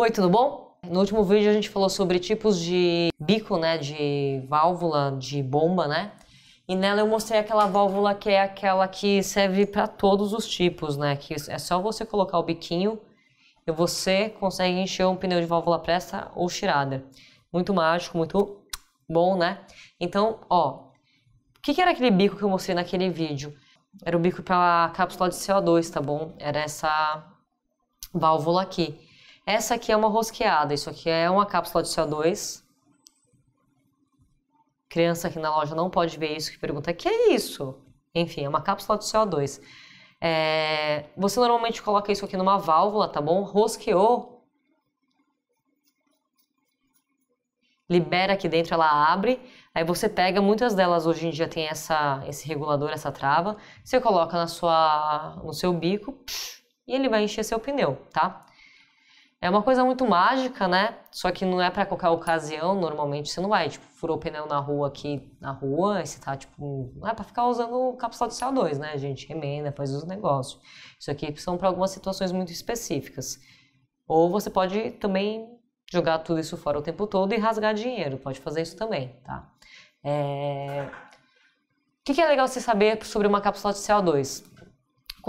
Oi, tudo bom? No último vídeo a gente falou sobre tipos de bico, né, de válvula de bomba, né? E nela eu mostrei aquela válvula que é aquela que serve para todos os tipos, né? Que é só você colocar o biquinho e você consegue encher um pneu de válvula presta ou tirada. Muito mágico, muito bom, né? Então, ó, o que, que era aquele bico que eu mostrei naquele vídeo? Era o bico para cápsula de CO2, tá bom? Era essa válvula aqui. Essa aqui é uma rosqueada, isso aqui é uma cápsula de CO2. Criança aqui na loja não pode ver isso, que pergunta, que é isso? Enfim, é uma cápsula de CO2. É, você normalmente coloca isso aqui numa válvula, tá bom? Rosqueou. Libera aqui dentro, ela abre. Aí você pega, muitas delas hoje em dia tem essa, esse regulador, essa trava. Você coloca na sua, no seu bico psh, e ele vai encher seu pneu, tá? É uma coisa muito mágica, né? Só que não é para qualquer ocasião, normalmente você não vai, tipo, furou o pneu na rua aqui, na rua, e você tá, tipo, hum, não é pra ficar usando cápsula de CO2, né, gente? Remenda, faz os negócios. Isso aqui são para algumas situações muito específicas. Ou você pode também jogar tudo isso fora o tempo todo e rasgar dinheiro, pode fazer isso também, tá? É... O que, que é legal você saber sobre uma cápsula de CO2?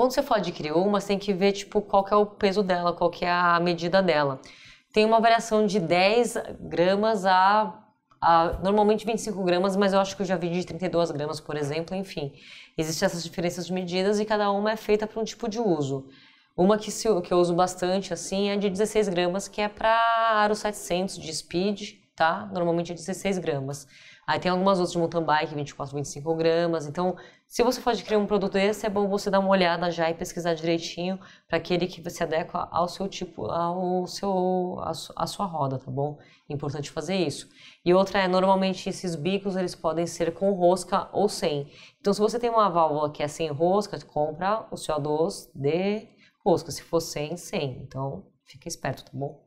Quando você for adquirir uma, você tem que ver tipo, qual que é o peso dela, qual que é a medida dela. Tem uma variação de 10 gramas a normalmente 25 gramas, mas eu acho que eu já vi de 32 gramas, por exemplo, enfim. Existem essas diferenças de medidas e cada uma é feita para um tipo de uso. Uma que, se, que eu uso bastante, assim, é de 16 gramas, que é para Aro 700 de Speed, tá? Normalmente é 16 gramas. Aí tem algumas outras de mountain bike, 24, 25 gramas. Então, se você for adquirir um produto desse, é bom você dar uma olhada já e pesquisar direitinho para aquele que se adequa ao seu tipo, ao seu, à sua roda, tá bom? É importante fazer isso. E outra é, normalmente esses bicos eles podem ser com rosca ou sem. Então, se você tem uma válvula que é sem rosca, compra o CO2 de rosca. Se for sem, sem. Então, fica esperto, tá bom?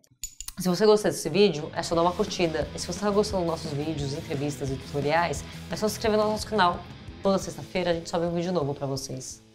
Se você gostou desse vídeo, é só dar uma curtida. E se você está gostando dos nossos vídeos, entrevistas e tutoriais, é só se inscrever no nosso canal. Toda sexta-feira a gente sobe um vídeo novo para vocês.